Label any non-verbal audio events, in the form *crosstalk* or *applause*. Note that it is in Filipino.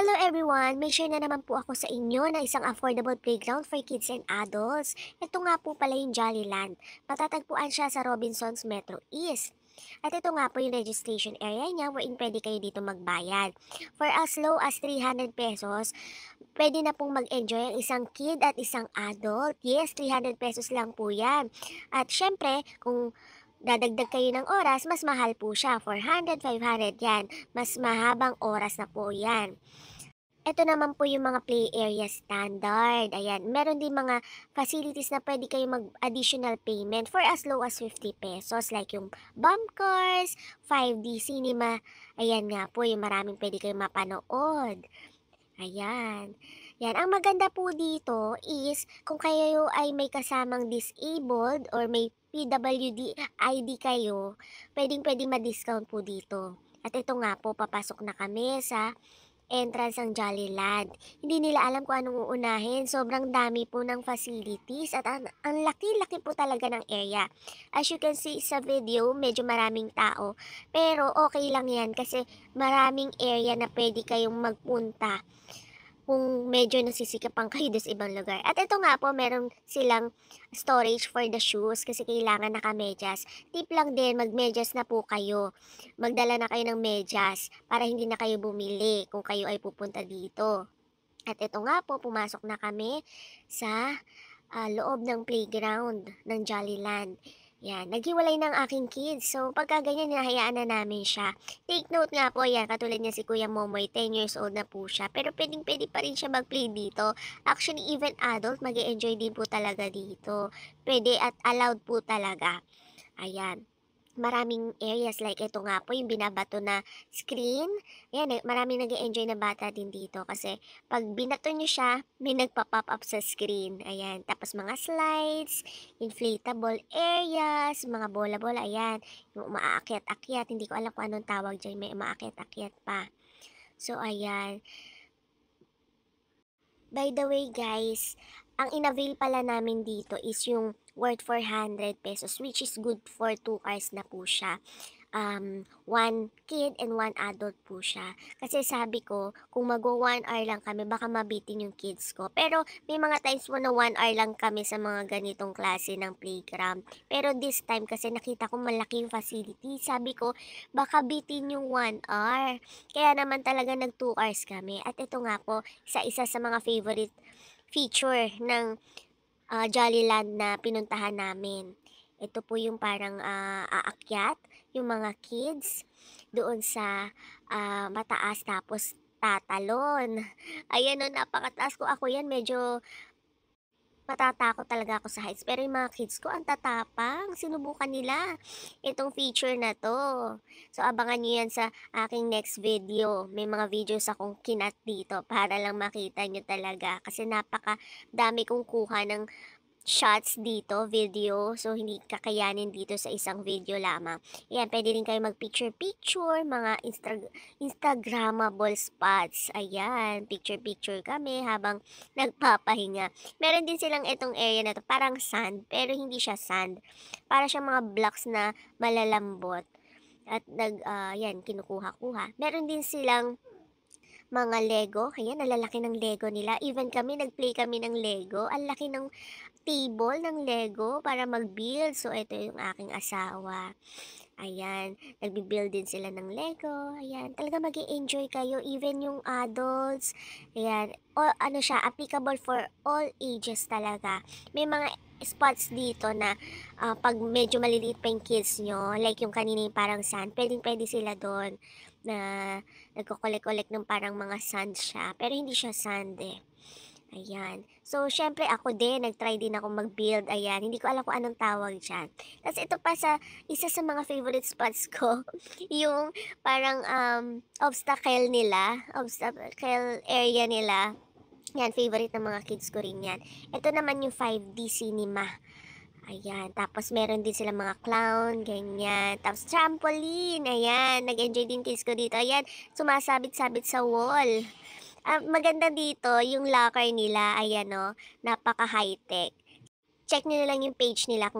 Hello everyone! May share na naman po ako sa inyo na isang affordable playground for kids and adults. Ito nga po pala yung Jollyland. Matatagpuan siya sa Robinson's Metro East. At ito nga po yung registration area niya wherein pwede kayo dito magbayad. For as low as 300 pesos, pwede na pong mag-enjoy ang isang kid at isang adult. Yes, 300 pesos lang po yan. At syempre, kung dadagdag kayo ng oras, mas mahal po siya. 400, 500 yan. Mas mahabang oras na po yan. Ito naman po yung mga play area standard. Ayan, meron din mga facilities na pwede kayo mag-additional payment for as low as 50 pesos. Like yung bump cars, 5D cinema. Ayan nga po, yung maraming pwede kayo mapanood. Ayan. Yan. Ang maganda po dito is kung kayo ay may kasamang disabled or may PWD ID kayo, pwedeng pwedeng ma-discount po dito. At ito nga po, papasok na kami sa entrance ng Jolly Jollyland. Hindi nila alam kung anong uunahin. Sobrang dami po ng facilities at ang, ang laki-laki po talaga ng area. As you can see sa video, medyo maraming tao. Pero okay lang yan kasi maraming area na pwede kayong magpunta kung medyo nasisikapan kayo sa ibang lugar. At ito nga po, meron silang storage for the shoes kasi kailangan naka nakamedyas. Tip lang din, mag magmedyas na po kayo. Magdala na kayo ng medyas para hindi na kayo bumili kung kayo ay pupunta dito. At ito nga po, pumasok na kami sa uh, loob ng playground ng Jollyland. Yan, naghiwalay ng aking kids. So, pagka ganyan, hinahayaan na namin siya. Take note nga po, yan, katulad niya si Kuya Momoy, 10 years old na po siya. Pero pwedeng pwede pa rin siya mag-play dito. Actually, even adult, mag enjoy din po talaga dito. Pwede at allowed po talaga. Ayan maraming areas like ito nga po, yung binabato na screen. Ayan, eh, maraming nag enjoy na bata din dito kasi pag binato nyo siya, may nagpa-pop up sa screen. Ayan, tapos mga slides, inflatable areas, mga bola-bola, ayan, yung umaakyat-akyat. Hindi ko alam kung anong tawag dyan, may umaakyat-akyat pa. So, ayan. By the way, guys, ang inavail pala namin dito is yung worth 400 pesos which is good for 2 cars na po siya um, one kid and one adult po siya. Kasi sabi ko, kung mag 1 hour lang kami, baka mabitin yung kids ko. Pero may mga times po na one hour lang kami sa mga ganitong klase ng playground. Pero this time kasi nakita ko malaki yung facility. Sabi ko, baka bitin yung 1 hour. Kaya naman talaga nag 2 hours kami. At ito nga po, isa-isa sa mga favorite feature ng uh, Jollyland na pinuntahan namin. Ito po yung parang uh, aakyat, yung mga kids doon sa uh, mataas tapos tatalon. Ayan o, napakataas ko. Ako yan, medyo matatakot talaga ako sa heights. Pero yung mga kids ko, ang tatapang. Sinubukan nila itong feature na to. So, abangan nyo yan sa aking next video. May mga videos akong kinat dito para lang makita nyo talaga. Kasi napaka dami kong kuha ng shots dito, video. So, hindi kakayanin dito sa isang video lamang. Ayan, pwede rin kayo mag-picture-picture, mga Insta Instagrammable spots. Ayan, picture-picture kami habang nagpapahinga. Meron din silang itong area na to, parang sand, pero hindi siya sand. Para siyang mga blocks na malalambot. At nag, uh, yan, kinukuha-kuha. Meron din silang mga Lego. Ayan, nalalaki ng Lego nila. Even kami, nagplay kami ng Lego. Ang laki ng table ng Lego para mag-build. So, ito yung aking asawa. Ayan, nagbibuild din sila ng Lego. Ayan, talaga mag enjoy kayo. Even yung adults. Ayan, o, ano siya, applicable for all ages talaga. May mga spots dito na uh, pag medyo maliliit pa yung kids nyo, like yung kanina yung parang sand, pwedeng pwede sila doon na nagkukulik-kulik ng parang mga sand siya. Pero hindi siya sand eh. Ayan. So, syempre ako din, nag-try din ako mag-build. Ayan, hindi ko alam kung anong tawag dyan. Tapos ito pa sa, isa sa mga favorite spots ko, *laughs* yung parang um, obstacle nila, obstacle area nila. Yan, favorite ng mga kids ko rin yan. Ito naman yung 5D cinema. Ayan. Tapos, meron din sila mga clown, ganyan. Tapos, trampoline. Ayan. Nag-enjoy din kids ko dito. Ayan. Sumasabit-sabit sa wall uh, maganda dito, yung locker nila, ay ano, napaka high-tech. Check nyo na lang yung page nila kung